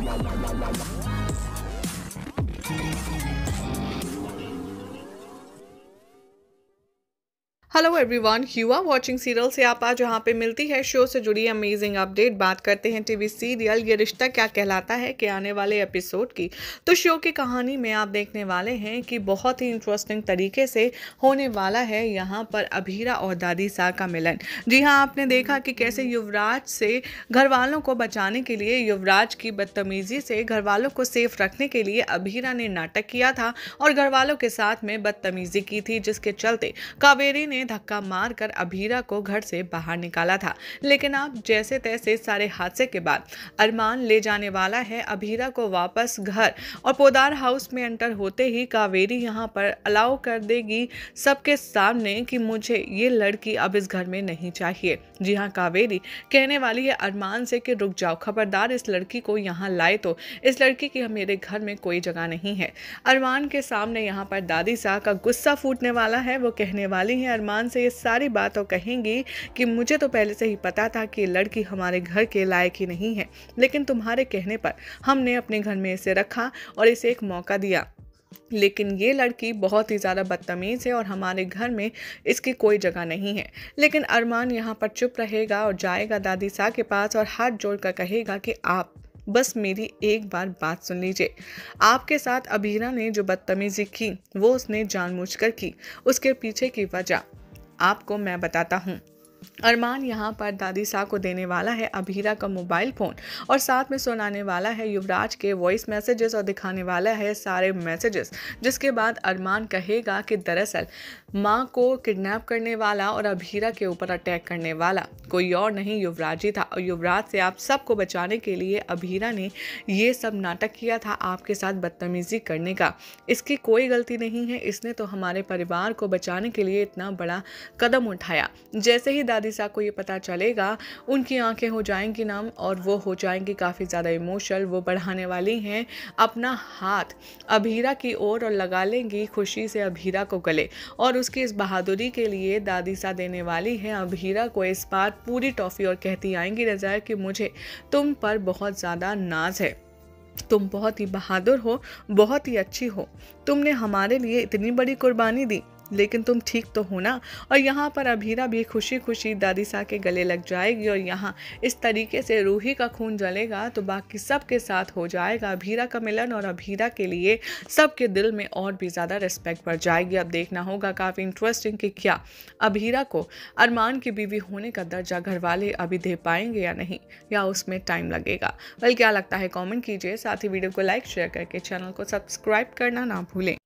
わあ hello everyone you are watching serial से आप आज यहाँ पे मिलती है शो से जुड़ी अमेजिंग अपडेट बात करते हैं टीवी सीरियल ये रिश्ता क्या कहलाता है के आने वाले एपिसोड की तो शो की कहानी में आप देखने वाले हैं कि बहुत ही इंटरेस्टिंग तरीके से होने वाला है यहाँ पर अभीरा और दादी सा का मिलन जी हाँ आपने देखा कि कैसे युवराज से घर वालों को बचाने के लिए युवराज की बदतमीज़ी से घर वालों को सेफ रखने के लिए अभीरा ने नाटक किया था और घर वालों के साथ में बदतमीज़ी की थी जिसके चलते कावेरी ने ने धक्का मारकर अभीरा को घर से बाहर निकाला था लेकिन आप जैसे तैसे सारे हादसे के बाद अरमान ले जाने वाला है अभीरा को वापस घर और पोदार हाउस में एंटर होते ही कावेरी यहाँ पर अलाउ कर देगी सबके सामने कि मुझे ये लड़की अब इस घर में नहीं चाहिए जी हाँ कावेरी कहने वाली है अरमान से कि रुक जाओ खबरदार इस लड़की को यहाँ लाए तो इस लड़की की मेरे घर में कोई जगह नहीं है अरमान के सामने यहाँ पर दादी साह का गुस्सा फूटने वाला है वो कहने वाली है अरमान रहमान से ये सारी बातों कहेंगी कि मुझे तो पहले से ही पता था कि लड़की हमारे घर के लायक ही नहीं है लेकिन तुम्हारे कहने पर हमने अपने घर में इसे रखा और इसे एक मौका दिया लेकिन ये लड़की बहुत ही ज़्यादा बदतमीज़ है और हमारे घर में इसकी कोई जगह नहीं है लेकिन अरमान यहाँ पर चुप रहेगा और जाएगा दादी सा के पास और हाथ जोड़ कर कहेगा कि आप बस मेरी एक बार बात सुन लीजिए आपके साथ अबीरा ने जो बदतमीजी की वो उसने जानबूझकर की उसके पीछे की वजह आपको मैं बताता हूँ अरमान यहाँ पर दादी साह को देने वाला है अभीरा का मोबाइल फ़ोन और साथ में सुनाने वाला है युवराज के वॉइस मैसेजेस और दिखाने वाला है सारे मैसेजेस जिसके बाद अरमान कहेगा कि दरअसल माँ को किडनैप करने वाला और अभीरा के ऊपर अटैक करने वाला कोई और नहीं युवराज ही था और युवराज से आप सबको बचाने के लिए अभीरा ने ये सब नाटक किया था आपके साथ बदतमीज़ी करने का इसकी कोई गलती नहीं है इसने तो हमारे परिवार को बचाने के लिए इतना बड़ा कदम उठाया जैसे ही दादी लिसा को ये पता चलेगा उनकी आंखें हो जाएंगी नम और वो हो जाएंगी काफ़ी ज़्यादा इमोशनल वो बढ़ाने वाली हैं अपना हाथ अभीरा की ओर और लगा लेंगी खुशी से अभीरा को गले और उसकी इस बहादुरी के लिए दादी सा देने वाली हैं अभीरा को इस बार पूरी टॉफ़ी और कहती आएंगी रजा कि मुझे तुम पर बहुत ज़्यादा नाज है तुम बहुत ही बहादुर हो बहुत ही अच्छी हो तुमने हमारे लिए इतनी बड़ी कुर्बानी दी लेकिन तुम ठीक तो हो ना और यहाँ पर अभीरा भी खुशी खुशी दादी सा के गले लग जाएगी और यहाँ इस तरीके से रूही का खून जलेगा तो बाकी सब के साथ हो जाएगा अभीरा का मिलन और अभीरा के लिए सबके दिल में और भी ज़्यादा रिस्पेक्ट बढ़ जाएगी अब देखना होगा काफ़ी इंटरेस्टिंग कि क्या अभीरा को अरमान की बीवी होने का दर्जा घर वाले अभी दे पाएंगे या नहीं या उसमें टाइम लगेगा बल क्या लगता है कॉमेंट कीजिए साथ ही वीडियो को लाइक शेयर करके चैनल को सब्सक्राइब करना ना भूलें